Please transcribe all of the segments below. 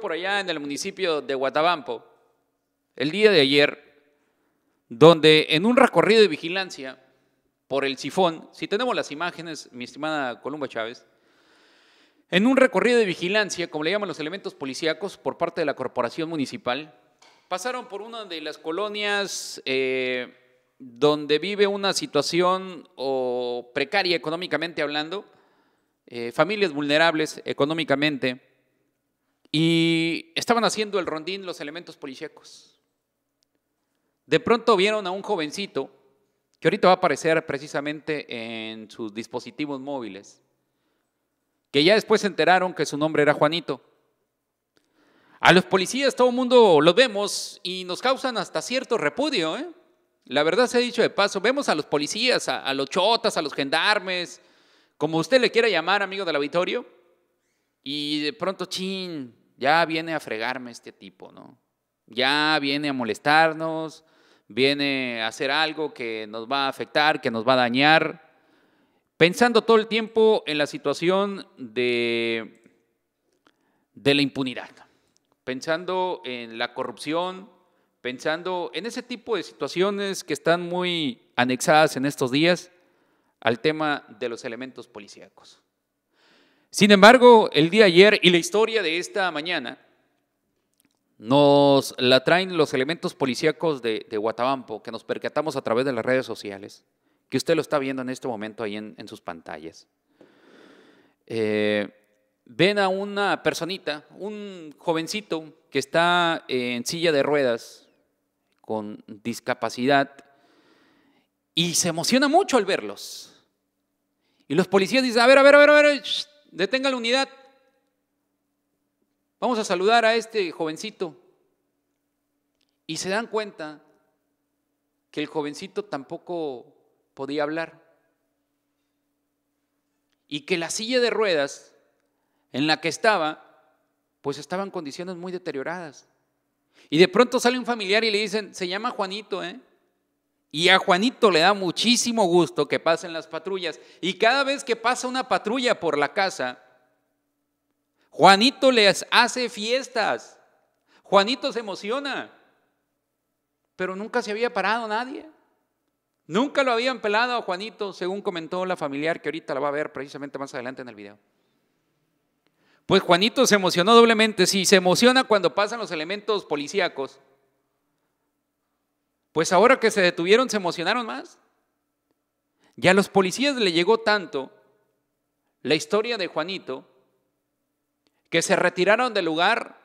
por allá en el municipio de Guatabampo el día de ayer, donde en un recorrido de vigilancia por el sifón, si tenemos las imágenes, mi estimada Columba Chávez, en un recorrido de vigilancia, como le llaman los elementos policíacos por parte de la corporación municipal, pasaron por una de las colonias eh, donde vive una situación o precaria económicamente hablando, eh, familias vulnerables económicamente, y estaban haciendo el rondín los elementos policíacos. De pronto vieron a un jovencito, que ahorita va a aparecer precisamente en sus dispositivos móviles, que ya después se enteraron que su nombre era Juanito. A los policías todo el mundo los vemos y nos causan hasta cierto repudio. ¿eh? La verdad se ha dicho de paso, vemos a los policías, a, a los chotas, a los gendarmes, como usted le quiera llamar, amigo del auditorio, y de pronto, chin, ya viene a fregarme este tipo, ¿no? Ya viene a molestarnos, viene a hacer algo que nos va a afectar, que nos va a dañar. Pensando todo el tiempo en la situación de, de la impunidad, pensando en la corrupción, pensando en ese tipo de situaciones que están muy anexadas en estos días al tema de los elementos policíacos. Sin embargo, el día ayer y la historia de esta mañana nos la traen los elementos policíacos de, Guatabampo, que nos percatamos a través de las redes sociales, que usted lo está viendo en este momento ahí en, sus pantallas. Eh, ven a una personita, un jovencito que está eh, en silla de ruedas, con discapacidad, y se emociona mucho al verlos. Y los policías dicen, a ver, a ver, a ver, a ver, detenga la unidad. Vamos a saludar a este jovencito. Y se dan cuenta que el jovencito tampoco podía hablar. Y que la silla de ruedas en la que estaba, pues estaba en condiciones muy deterioradas. Y de pronto sale un familiar y le dicen, se llama Juanito, ¿eh? Y a Juanito le da muchísimo gusto que pasen las patrullas. Y cada vez que pasa una patrulla por la casa, Juanito les hace fiestas. Juanito se emociona. Pero nunca se había parado nadie. Nunca lo habían pelado a Juanito, según comentó la familiar que ahorita la va a ver precisamente más adelante en el video. Pues Juanito se emocionó doblemente. Si se emociona cuando pasan los elementos policíacos, pues ahora que se detuvieron se emocionaron más. Y a los policías le llegó tanto la historia de Juanito que se retiraron del lugar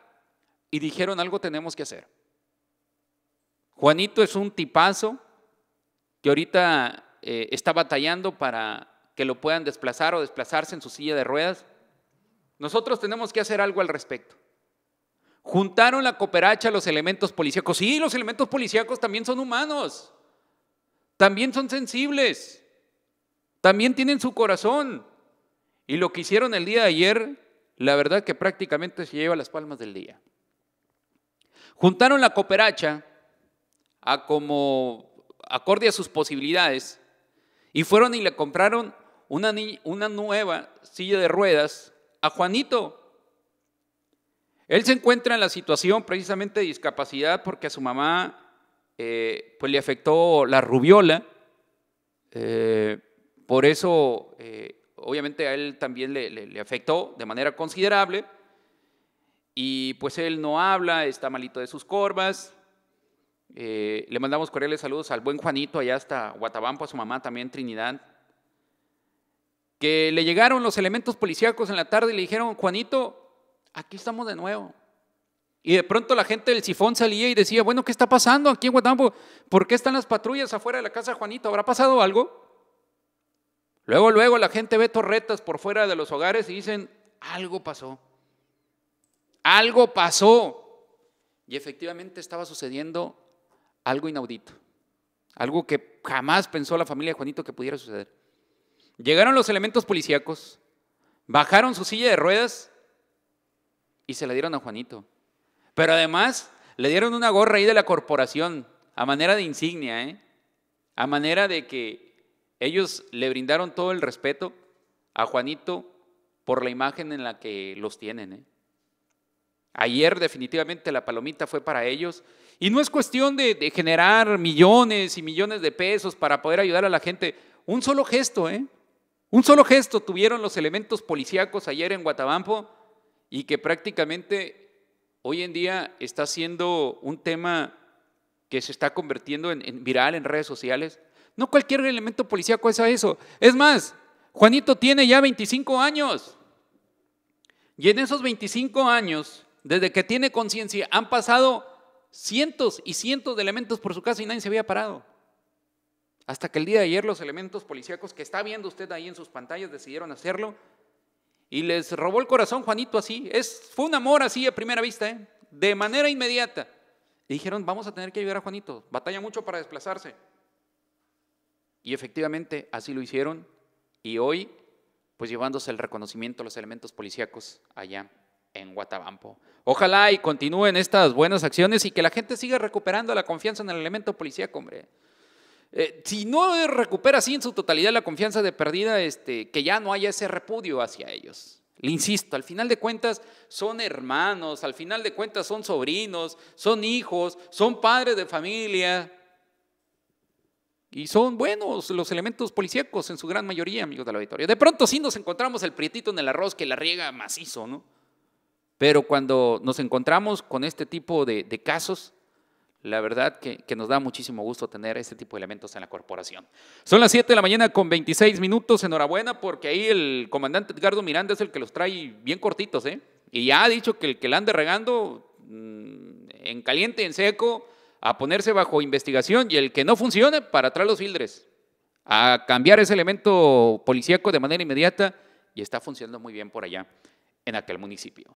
y dijeron algo tenemos que hacer. Juanito es un tipazo que ahorita eh, está batallando para que lo puedan desplazar o desplazarse en su silla de ruedas. Nosotros tenemos que hacer algo al respecto. Juntaron la cooperacha los elementos policíacos. Sí, los elementos policíacos también son humanos. También son sensibles. También tienen su corazón. Y lo que hicieron el día de ayer, la verdad que prácticamente se lleva las palmas del día. Juntaron la cooperacha a como acorde a sus posibilidades y fueron y le compraron una nueva silla de ruedas a Juanito, él se encuentra en la situación precisamente de discapacidad porque a su mamá eh, pues le afectó la rubiola. Eh, por eso, eh, obviamente, a él también le, afectó de manera considerable. Y pues él no habla, está malito de sus corvas. le mandamos cordiales saludos al buen Juanito allá hasta Guatabampo, a su mamá también, Trinidad. Que le llegaron los elementos policíacos en la tarde y le dijeron, Juanito, aquí estamos de nuevo. Y de pronto la gente del sifón salía y decía, bueno, ¿qué está pasando aquí en Guatambo? ¿Por qué están las patrullas afuera de la casa de Juanito? ¿Habrá pasado algo? Luego, luego la gente ve torretas por fuera de los hogares y dicen, algo pasó. Algo pasó. Y efectivamente estaba sucediendo algo inaudito, algo que jamás pensó la familia de Juanito que pudiera suceder. Llegaron los elementos policíacos, bajaron su silla de ruedas y se la dieron a Juanito. Pero además le dieron una gorra ahí de la corporación, a manera de insignia, ¿eh? a manera de que ellos le brindaron todo el respeto a Juanito por la imagen en la que los tienen. ¿eh? Ayer definitivamente la palomita fue para ellos. Y no es cuestión de, generar millones y millones de pesos para poder ayudar a la gente. Un solo gesto, ¿eh? Un solo gesto tuvieron los elementos policíacos ayer en Guatabampo y que prácticamente hoy en día está siendo un tema que se está convirtiendo en, viral en redes sociales. No cualquier elemento policíaco es a eso. Es más, Juanito tiene ya 25 años. Y en esos 25 años, desde que tiene conciencia, han pasado cientos y cientos de elementos por su casa y nadie se había parado. Hasta que el día de ayer los elementos policíacos que está viendo usted ahí en sus pantallas decidieron hacerlo y les robó el corazón Juanito así. Es, fue un amor así a primera vista, ¿eh? de manera inmediata. Y dijeron, vamos a tener que ayudar a Juanito. Batalla mucho para desplazarse. Y efectivamente así lo hicieron. Y hoy, pues llevándose el reconocimiento a los elementos policíacos allá en Guatabampo. Ojalá y continúen estas buenas acciones y que la gente siga recuperando la confianza en el elemento policíaco, hombre. Eh, si no recupera así en su totalidad la confianza de perdida, este, que ya no haya ese repudio hacia ellos. Le insisto, al final de cuentas son hermanos, al final de cuentas son sobrinos, son hijos, son padres de familia. Y son buenos los elementos policíacos en su gran mayoría, amigos de la victoria. De pronto sí nos encontramos el prietito en el arroz que la riega macizo, ¿no? Pero cuando nos encontramos con este tipo de casos, la verdad que, nos da muchísimo gusto tener este tipo de elementos en la corporación. Son las 7 de la mañana con 26 minutos. Enhorabuena porque ahí el comandante Edgardo Miranda es el que los trae bien cortitos. ¿eh? Y ya ha dicho que el que la ande regando mm, en caliente, en seco, a ponerse bajo investigación y el que no funcione para atrás los filtres, a cambiar ese elemento policíaco de manera inmediata y está funcionando muy bien por allá en aquel municipio.